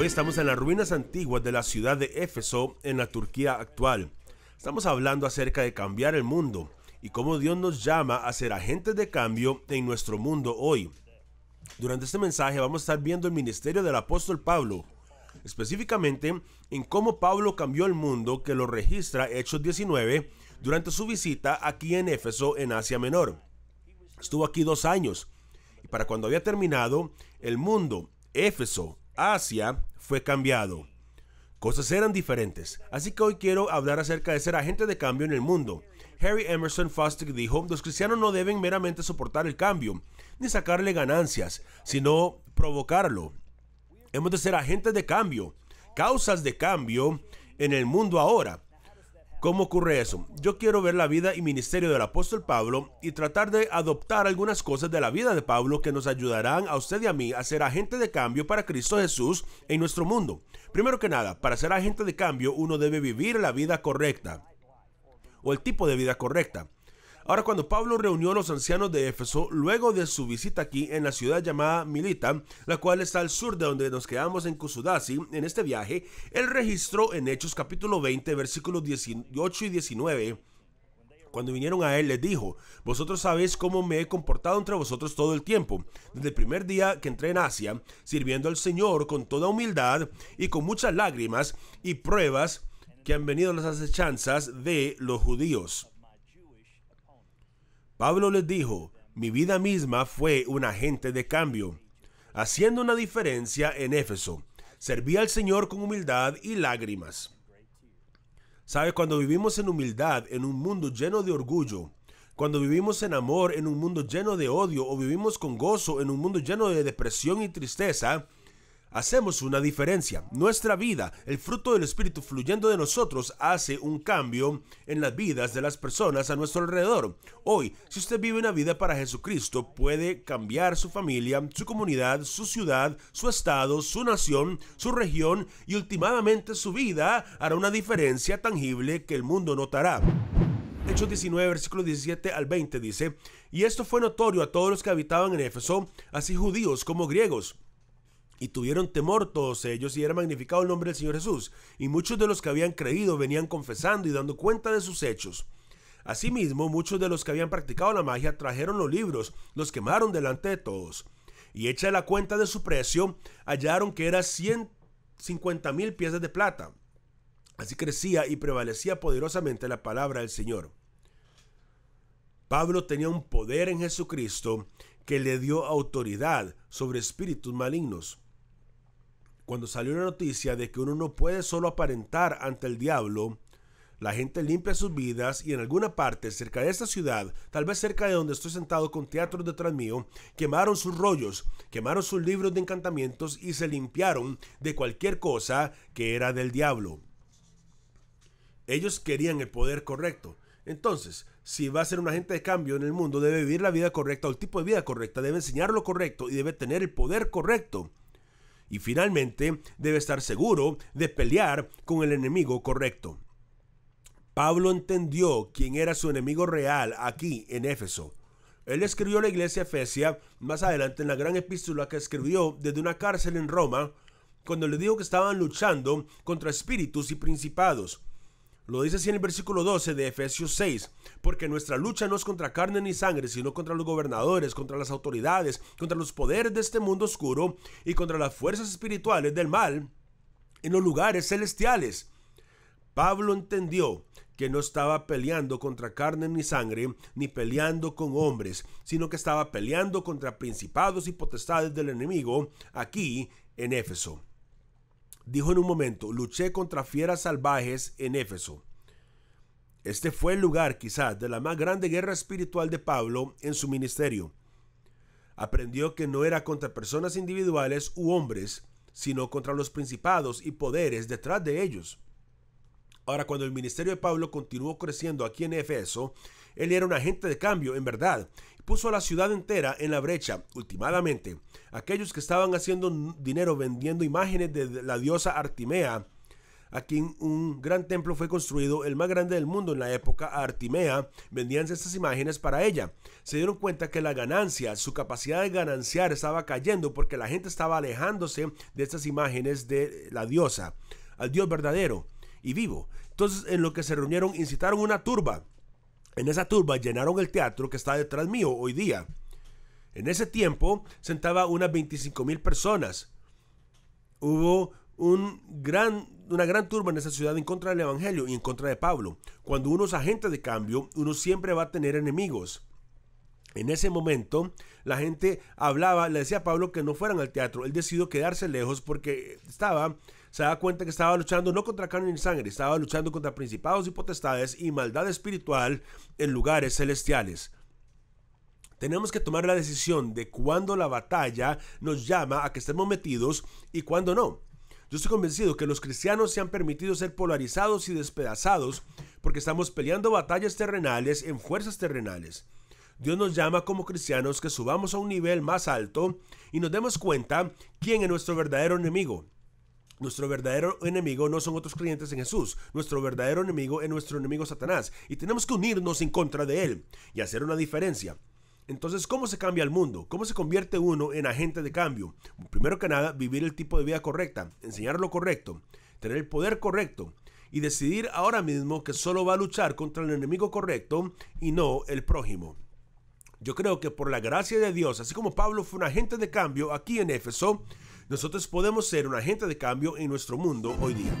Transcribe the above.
Hoy estamos en las ruinas antiguas de la ciudad de Éfeso, en la Turquía actual. Estamos hablando acerca de cambiar el mundo y cómo Dios nos llama a ser agentes de cambio en nuestro mundo hoy. Durante este mensaje vamos a estar viendo el ministerio del apóstol Pablo, específicamente en cómo Pablo cambió el mundo que lo registra Hechos 19 durante su visita aquí en Éfeso en Asia Menor. Estuvo aquí dos años y para cuando había terminado, el mundo, Éfeso, Asia fue cambiado. Cosas eran diferentes, así que hoy quiero hablar acerca de ser agente de cambio en el mundo. Harry Emerson Fosdick dijo, los cristianos no deben meramente soportar el cambio, ni sacarle ganancias, sino provocarlo. Hemos de ser agentes de cambio, causas de cambio en el mundo ahora. ¿Cómo ocurre eso? Yo quiero ver la vida y ministerio del apóstol Pablo y tratar de adoptar algunas cosas de la vida de Pablo que nos ayudarán a usted y a mí a ser agente de cambio para Cristo Jesús en nuestro mundo. Primero que nada, para ser agente de cambio uno debe vivir la vida correcta o el tipo de vida correcta. Ahora, cuando Pablo reunió a los ancianos de Éfeso luego de su visita aquí en la ciudad llamada Milita, la cual está al sur de donde nos quedamos en Kusudasi, en este viaje, él registró en Hechos capítulo 20, versículos 18 y 19 cuando vinieron a él les dijo, vosotros sabéis cómo me he comportado entre vosotros todo el tiempo, desde el primer día que entré en Asia, sirviendo al Señor con toda humildad y con muchas lágrimas y pruebas que han venido las asechanzas de los judíos. Pablo les dijo, mi vida misma fue un agente de cambio, haciendo una diferencia en Éfeso. Serví al Señor con humildad y lágrimas. Sabe, Cuando vivimos en humildad, en un mundo lleno de orgullo, cuando vivimos en amor, en un mundo lleno de odio, o vivimos con gozo, en un mundo lleno de depresión y tristeza, Hacemos una diferencia. Nuestra vida, el fruto del Espíritu fluyendo de nosotros, hace un cambio en las vidas de las personas a nuestro alrededor. Hoy, si usted vive una vida para Jesucristo, puede cambiar su familia, su comunidad, su ciudad, su estado, su nación, su región y últimamente su vida hará una diferencia tangible que el mundo notará. Hechos 19, versículo 17 al 20 dice, Y esto fue notorio a todos los que habitaban en Éfeso, así judíos como griegos y tuvieron temor todos ellos y era magnificado el nombre del Señor Jesús. Y muchos de los que habían creído venían confesando y dando cuenta de sus hechos. Asimismo, muchos de los que habían practicado la magia trajeron los libros, los quemaron delante de todos. Y hecha la cuenta de su precio, hallaron que era 150 mil piezas de plata. Así crecía y prevalecía poderosamente la palabra del Señor. Pablo tenía un poder en Jesucristo que le dio autoridad sobre espíritus malignos cuando salió la noticia de que uno no puede solo aparentar ante el diablo, la gente limpia sus vidas y en alguna parte cerca de esta ciudad, tal vez cerca de donde estoy sentado con teatro detrás mío, quemaron sus rollos, quemaron sus libros de encantamientos y se limpiaron de cualquier cosa que era del diablo. Ellos querían el poder correcto. Entonces, si va a ser un agente de cambio en el mundo, debe vivir la vida correcta o el tipo de vida correcta, debe enseñar lo correcto y debe tener el poder correcto y finalmente debe estar seguro de pelear con el enemigo correcto. Pablo entendió quién era su enemigo real aquí en Éfeso. Él escribió a la iglesia Efesia más adelante en la gran epístola que escribió desde una cárcel en Roma, cuando le dijo que estaban luchando contra espíritus y principados lo dice así en el versículo 12 de Efesios 6, porque nuestra lucha no es contra carne ni sangre, sino contra los gobernadores, contra las autoridades, contra los poderes de este mundo oscuro y contra las fuerzas espirituales del mal en los lugares celestiales. Pablo entendió que no estaba peleando contra carne ni sangre, ni peleando con hombres, sino que estaba peleando contra principados y potestades del enemigo aquí en Éfeso dijo en un momento, luché contra fieras salvajes en Éfeso. Este fue el lugar quizás de la más grande guerra espiritual de Pablo en su ministerio. Aprendió que no era contra personas individuales u hombres, sino contra los principados y poderes detrás de ellos. Ahora, cuando el ministerio de Pablo continuó creciendo aquí en Éfeso, él era un agente de cambio, en verdad. Puso a la ciudad entera en la brecha. Ultimadamente, aquellos que estaban haciendo dinero vendiendo imágenes de la diosa Artimea, a quien un gran templo fue construido, el más grande del mundo en la época, a Artimea, vendían estas imágenes para ella. Se dieron cuenta que la ganancia, su capacidad de gananciar estaba cayendo porque la gente estaba alejándose de estas imágenes de la diosa, al dios verdadero y vivo. Entonces, en lo que se reunieron, incitaron una turba en esa turba llenaron el teatro que está detrás mío hoy día. En ese tiempo sentaba unas 25 mil personas. Hubo una gran turba en esa ciudad en contra del Evangelio y en contra de Pablo. Cuando uno es agente de cambio, uno siempre va a tener enemigos. En ese momento, la gente hablaba, le decía a Pablo que no fueran al teatro. Él decidió quedarse lejos porque estaba se da cuenta que estaba luchando no contra carne y sangre, estaba luchando contra principados y potestades y maldad espiritual en lugares celestiales. Tenemos que tomar la decisión de cuándo la batalla nos llama a que estemos metidos y cuándo no. Yo estoy convencido que los cristianos se han permitido ser polarizados y despedazados porque estamos peleando batallas terrenales en fuerzas terrenales. Dios nos llama como cristianos que subamos a un nivel más alto y nos demos cuenta quién es nuestro verdadero enemigo. Nuestro verdadero enemigo no son otros creyentes en Jesús. Nuestro verdadero enemigo es nuestro enemigo Satanás. Y tenemos que unirnos en contra de él y hacer una diferencia. Entonces, ¿cómo se cambia el mundo? ¿Cómo se convierte uno en agente de cambio? Primero que nada, vivir el tipo de vida correcta, enseñar lo correcto, tener el poder correcto y decidir ahora mismo que solo va a luchar contra el enemigo correcto y no el prójimo. Yo creo que por la gracia de Dios, así como Pablo fue un agente de cambio aquí en Éfeso, nosotros podemos ser un agente de cambio en nuestro mundo hoy día.